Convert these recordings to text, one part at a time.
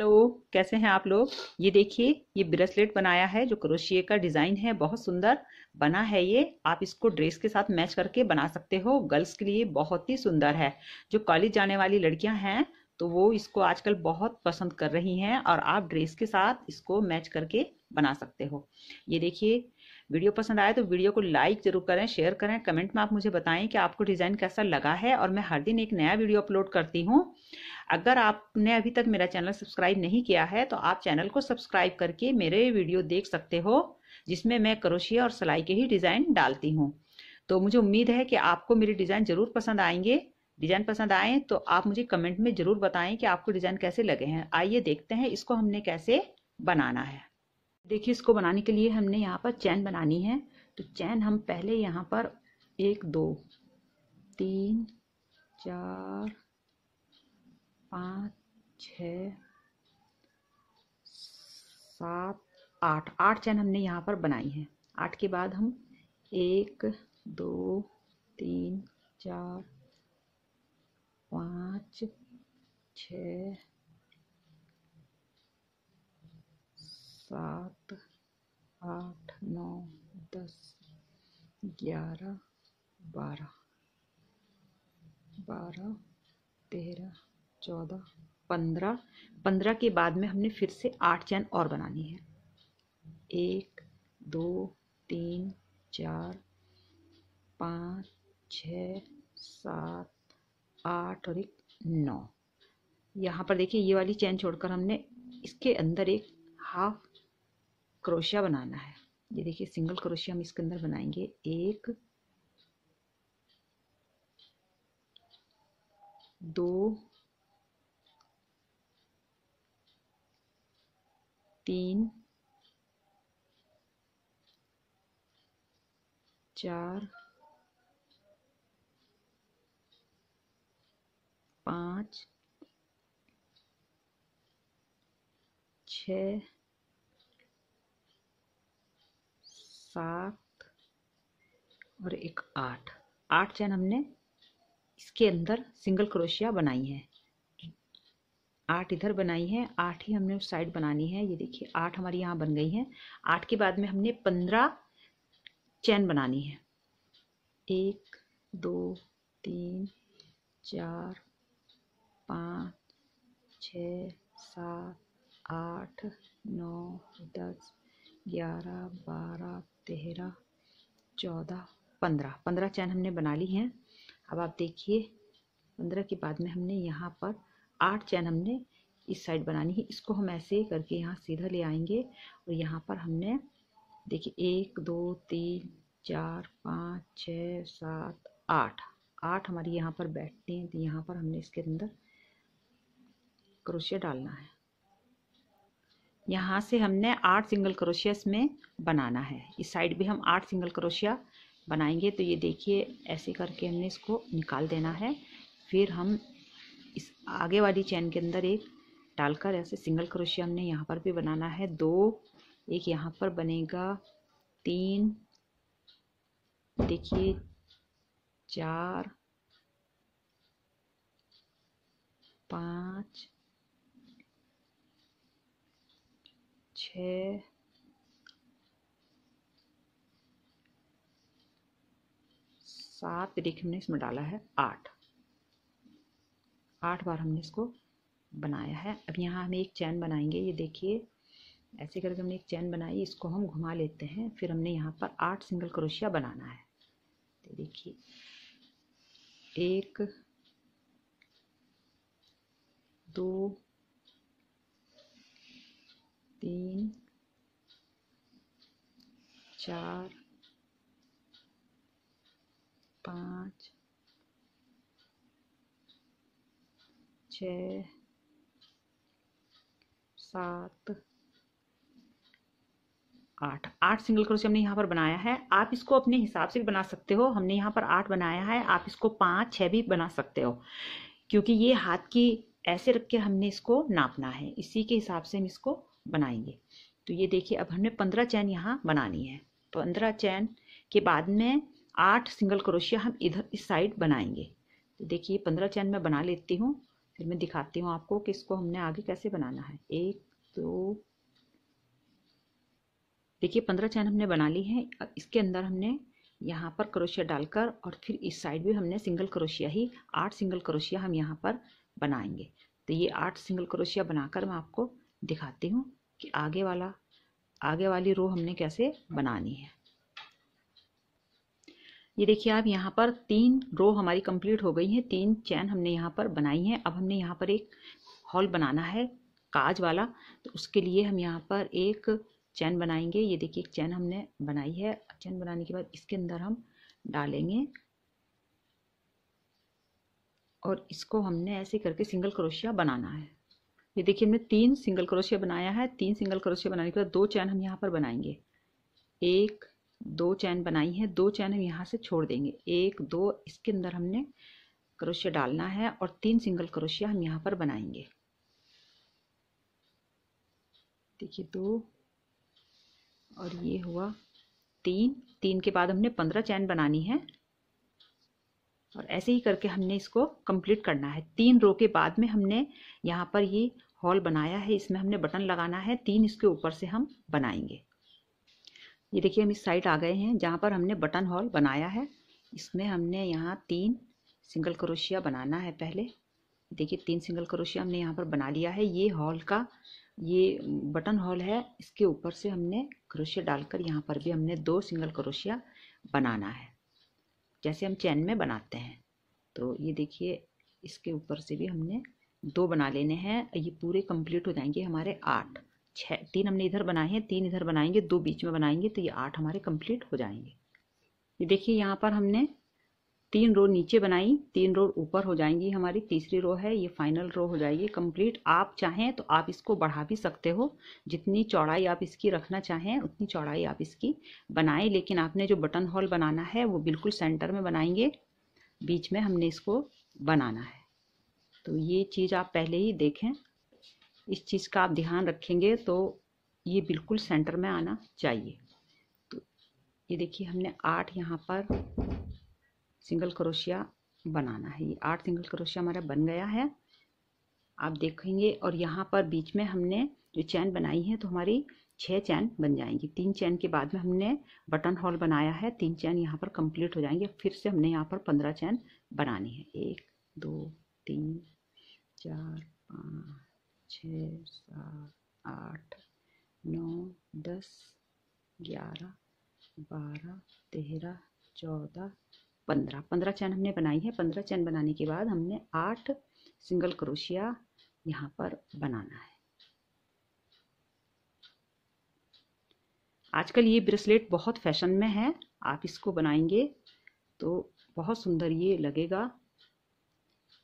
hello कैसे हैं आप लोग ये देखिए ये ब्रेसलेट बनाया है जो क्रोशिए का डिज़ाइन है बहुत सुंदर बना है ये आप इसको ड्रेस के साथ मैच करके बना सकते हो गर्ल्स के लिए बहुत ही सुंदर है जो कॉलेज जाने वाली लड़कियां हैं तो वो इसको आजकल बहुत पसंद कर रही हैं और आप ड्रेस के साथ इसको मैच करके बना सकते हो ये देखिए वीडियो पसंद आए तो वीडियो को लाइक जरूर करें शेयर करें कमेंट में आप मुझे बताएं कि आपको डिज़ाइन कैसा लगा है और मैं हर दिन एक नया वीडियो अपलोड करती हूँ अगर आपने अभी तक मेरा चैनल सब्सक्राइब नहीं किया है तो आप चैनल को सब्सक्राइब करके मेरे वीडियो देख सकते हो जिसमें मैं करोशिया और सिलाई के ही डिज़ाइन डालती हूँ तो मुझे उम्मीद है कि आपको मेरे डिज़ाइन ज़रूर पसंद आएंगे डिज़ाइन पसंद आए तो आप मुझे कमेंट में ज़रूर बताएं कि आपको डिज़ाइन कैसे लगे हैं आइए देखते हैं इसको हमने कैसे बनाना है देखिए इसको बनाने के लिए हमने यहाँ पर चैन बनानी है तो चैन हम पहले यहाँ पर एक दो तीन चार पाँच छ सात आठ आठ चैन हमने यहाँ पर बनाई है आठ के बाद हम एक दो तीन चार पाँच छ सात आठ नौ दस ग्यारह बारह बारह तेरह चौदह पंद्रह पंद्रह के बाद में हमने फिर से आठ चैन और बनानी है एक दो तीन चार पाँच छ सात आठ और एक नौ यहाँ पर देखिए ये वाली चैन छोड़कर हमने इसके अंदर एक हाफ क्रोशिया बनाना है ये देखिए सिंगल क्रोशिया हम इसके अंदर बनाएंगे एक दो तीन चार पाँच छ सात और एक आठ आठ चैन हमने इसके अंदर सिंगल क्रोशिया बनाई है आठ इधर बनाई है आठ ही हमने उस साइड बनानी है ये देखिए आठ हमारी यहाँ बन गई है आठ के बाद में हमने पंद्रह चैन बनानी है एक दो तीन चार पाँच छ सात आठ नौ दस ग्यारह बारह तेरह चौदह पंद्रह पंद्रह चैन हमने बना ली हैं अब आप देखिए पंद्रह के बाद में हमने यहाँ पर आठ चैन हमने इस साइड बनानी है इसको हम ऐसे करके यहाँ सीधा ले आएंगे और यहाँ पर हमने देखिए एक दो तीन चार पाँच छ सात आठ आठ हमारी यहाँ पर बैठती हैं तो यहाँ पर हमने इसके अंदर क्रोशिया डालना है यहाँ से हमने आठ सिंगल क्रोशिया इसमें बनाना है इस साइड भी हम आठ सिंगल क्रोशिया बनाएंगे तो ये देखिए ऐसे करके हमने इसको निकाल देना है फिर हम आगे वाली चैन के अंदर एक डालकर ऐसे सिंगल क्रोशिया हमने यहाँ पर भी बनाना है दो एक यहाँ पर बनेगा तीन देखिए चार पाँच छ सात देखिए हमने इसमें डाला है आठ आठ बार हमने इसको बनाया है अब यहाँ हम एक चैन बनाएंगे ये देखिए ऐसे करके हमने एक चैन बनाई इसको हम घुमा लेते हैं फिर हमने यहाँ पर आठ सिंगल क्रोशिया बनाना है तो देखिए एक दो तीन चार पाँच छ सात आठ आठ सिंगल क्रोशिया हमने यहाँ पर बनाया है आप इसको अपने हिसाब से बना सकते हो हमने यहाँ पर आठ बनाया है आप इसको पाँच छः भी बना सकते हो क्योंकि ये हाथ की ऐसे रख के हमने इसको नापना है इसी के हिसाब से हम इसको बनाएंगे तो ये देखिए अब हमने पंद्रह चैन यहाँ बनानी है पंद्रह चैन के बाद में आठ सिंगल क्रोशिया हम इधर इस साइड बनाएंगे तो देखिए पंद्रह चैन मैं बना लेती हूँ फिर मैं दिखाती हूँ आपको कि इसको हमने आगे कैसे बनाना है एक दो देखिए पंद्रह चैन हमने बना ली है इसके अंदर हमने यहाँ पर क्रोशिया डालकर और फिर इस साइड भी हमने सिंगल क्रोशिया ही आठ सिंगल क्रोशिया हम यहाँ पर बनाएंगे तो ये आठ सिंगल क्रोशिया बनाकर मैं आपको दिखाती हूँ कि आगे वाला आगे वाली रो हमने कैसे बनानी है ये देखिए आप यहाँ पर तीन रो हमारी कंप्लीट हो गई हैं तीन चैन हमने यहाँ पर बनाई हैं अब हमने यहाँ पर एक हॉल बनाना है काज वाला तो उसके लिए हम यहाँ पर एक चैन बनाएंगे ये देखिए एक चैन हमने बनाई है चैन बनाने के बाद इसके अंदर हम डालेंगे और इसको हमने ऐसे करके सिंगल क्रोशिया बनाना है ये देखिए हमने तीन सिंगल क्रोशिया बनाया है तीन सिंगल क्रोशिया बनाने के बाद दो चैन हम यहाँ पर बनाएंगे एक दो चैन बनाई है दो चैन हम यहाँ से छोड़ देंगे एक दो इसके अंदर हमने क्रोशिया डालना है और तीन सिंगल क्रोशिया हम यहाँ पर बनाएंगे देखिए दो और ये हुआ तीन तीन के बाद हमने पंद्रह चैन बनानी है और ऐसे ही करके हमने इसको कंप्लीट करना है तीन रो के बाद में हमने यहाँ पर ये हॉल बनाया है इसमें हमने बटन लगाना है तीन इसके ऊपर से हम बनाएंगे ये देखिए हम इस साइड आ गए हैं जहाँ पर हमने बटन हॉल बनाया है इसमें हमने यहाँ तीन सिंगल क्रोशिया बनाना है पहले देखिए तीन सिंगल क्रोशिया हमने यहाँ पर बना लिया है ये हॉल का ये बटन हॉल है इसके ऊपर से हमने क्रोशिया डालकर यहाँ पर भी हमने दो सिंगल क्रोशिया बनाना है जैसे हम चैन में बनाते हैं तो ये देखिए इसके ऊपर से भी हमने दो बना लेने हैं ये पूरे कंप्लीट हो जाएंगे हमारे आठ छः तीन हमने इधर बनाए हैं तीन इधर बनाएंगे दो बीच में बनाएंगे तो ये आठ हमारे कंप्लीट हो जाएंगे ये देखिए यहाँ पर हमने तीन रो नीचे बनाई तीन रो ऊपर हो जाएंगी हमारी तीसरी रो है ये फाइनल रो हो जाएगी कंप्लीट आप चाहें तो आप इसको बढ़ा भी सकते हो जितनी चौड़ाई आप इसकी रखना चाहें उतनी चौड़ाई आप इसकी बनाएं लेकिन आपने जो बटन हॉल बनाना है वो बिल्कुल सेंटर में बनाएंगे बीच में हमने इसको बनाना है तो ये चीज़ आप पहले ही देखें इस चीज़ का आप ध्यान रखेंगे तो ये बिल्कुल सेंटर में आना चाहिए तो ये देखिए हमने आठ यहाँ पर सिंगल क्रोशिया बनाना है ये आठ सिंगल क्रोशिया हमारा बन गया है आप देखेंगे और यहाँ पर बीच में हमने जो चैन बनाई है तो हमारी छः चैन बन जाएंगी तीन चैन के बाद में हमने बटन हॉल बनाया है तीन चैन यहाँ पर कंप्लीट हो जाएंगे फिर से हमने यहाँ पर पंद्रह चैन बनानी है एक दो तीन चार पाँच छः सात आठ नौ दस ग्यारह बारह तेरह चौदह पंद्रह पंद्रह चैन हमने बनाई है पंद्रह चैन बनाने के बाद हमने आठ सिंगल क्रोशिया यहाँ पर बनाना है आजकल ये ब्रेसलेट बहुत फैशन में है आप इसको बनाएंगे तो बहुत सुंदर ये लगेगा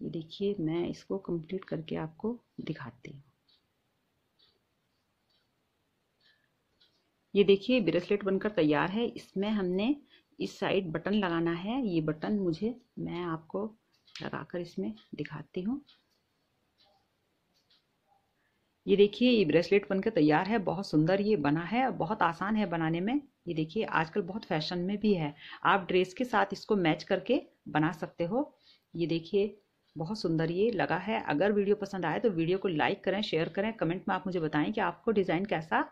ये देखिए मैं इसको कंप्लीट करके आपको दिखाती हूँ ये देखिए ब्रेसलेट बनकर तैयार है इसमें हमने इस साइड बटन लगाना है ये बटन मुझे मैं आपको लगाकर इसमें दिखाती हूँ ये देखिए ये ब्रेसलेट बनकर तैयार है बहुत सुंदर ये बना है बहुत आसान है बनाने में ये देखिए आजकल बहुत फैशन में भी है आप ड्रेस के साथ इसको मैच करके बना सकते हो ये देखिए बहुत सुंदर ये लगा है अगर वीडियो पसंद आए तो वीडियो को लाइक करें शेयर करें कमेंट में आप मुझे बताएं कि आपको डिज़ाइन कैसा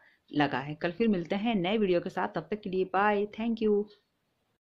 लगा है कल फिर मिलते हैं नए वीडियो के साथ तब तक के लिए बाय थैंक यू